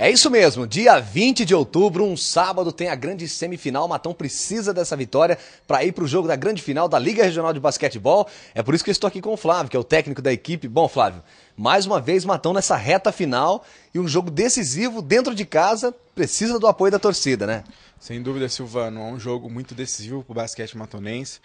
É isso mesmo, dia 20 de outubro, um sábado, tem a grande semifinal. O Matão precisa dessa vitória para ir para o jogo da grande final da Liga Regional de Basquetebol. É por isso que eu estou aqui com o Flávio, que é o técnico da equipe. Bom, Flávio, mais uma vez, Matão nessa reta final e um jogo decisivo dentro de casa. Precisa do apoio da torcida, né? Sem dúvida, Silvano. É um jogo muito decisivo para o basquete matonense,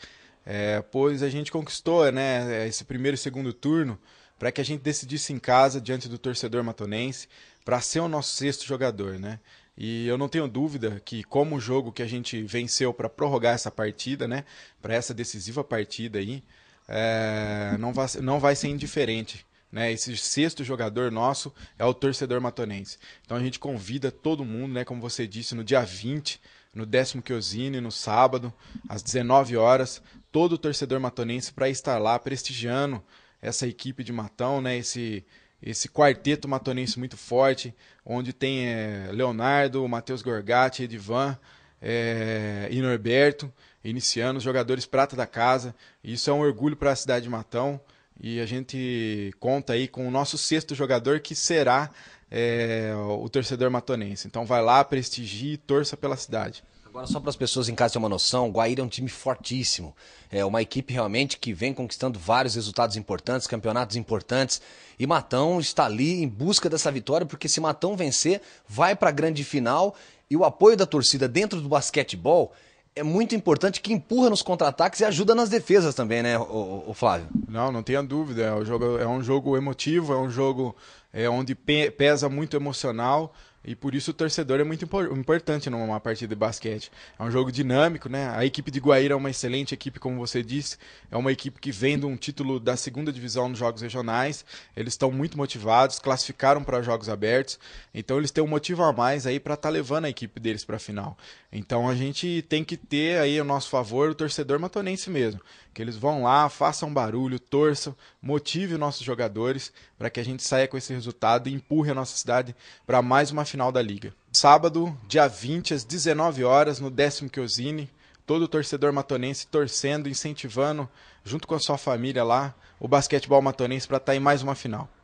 é, pois a gente conquistou né, esse primeiro e segundo turno para que a gente decidisse em casa diante do torcedor matonense para ser o nosso sexto jogador, né? E eu não tenho dúvida que como o jogo que a gente venceu para prorrogar essa partida, né, para essa decisiva partida aí, é, não, vai, não vai ser indiferente. Né, esse sexto jogador nosso é o torcedor matonense. Então a gente convida todo mundo, né, como você disse, no dia 20, no décimo Quezine, no sábado, às 19 horas, todo o torcedor matonense para estar lá prestigiando essa equipe de Matão, né? Esse, esse quarteto matonense muito forte, onde tem é, Leonardo, Matheus Gorgatti, Edivan é, e Norberto iniciando, os jogadores prata da casa. Isso é um orgulho para a cidade de Matão. E a gente conta aí com o nosso sexto jogador, que será é, o torcedor matonense. Então vai lá, prestigie, torça pela cidade. Agora, só para as pessoas em casa terem uma noção, o Guaíra é um time fortíssimo. É uma equipe realmente que vem conquistando vários resultados importantes, campeonatos importantes. E Matão está ali em busca dessa vitória, porque se Matão vencer, vai para a grande final. E o apoio da torcida dentro do basquetebol é muito importante, que empurra nos contra-ataques e ajuda nas defesas também, né, o, o Flávio? Não, não tenha dúvida. É um jogo, é um jogo emotivo, é um jogo é, onde pe pesa muito emocional. E por isso o torcedor é muito importante numa partida de basquete. É um jogo dinâmico, né? A equipe de Guaíra é uma excelente equipe, como você disse. É uma equipe que vem de um título da segunda divisão nos jogos regionais. Eles estão muito motivados, classificaram para jogos abertos. Então eles têm um motivo a mais aí para estar tá levando a equipe deles para a final. Então a gente tem que ter aí o nosso favor o torcedor matonense mesmo que eles vão lá, façam barulho, torçam, motive nossos jogadores para que a gente saia com esse resultado e empurre a nossa cidade para mais uma final da liga. Sábado, dia 20 às 19 horas no décimo Kiosine, todo o torcedor matonense torcendo, incentivando junto com a sua família lá o basquetebol matonense para estar tá em mais uma final.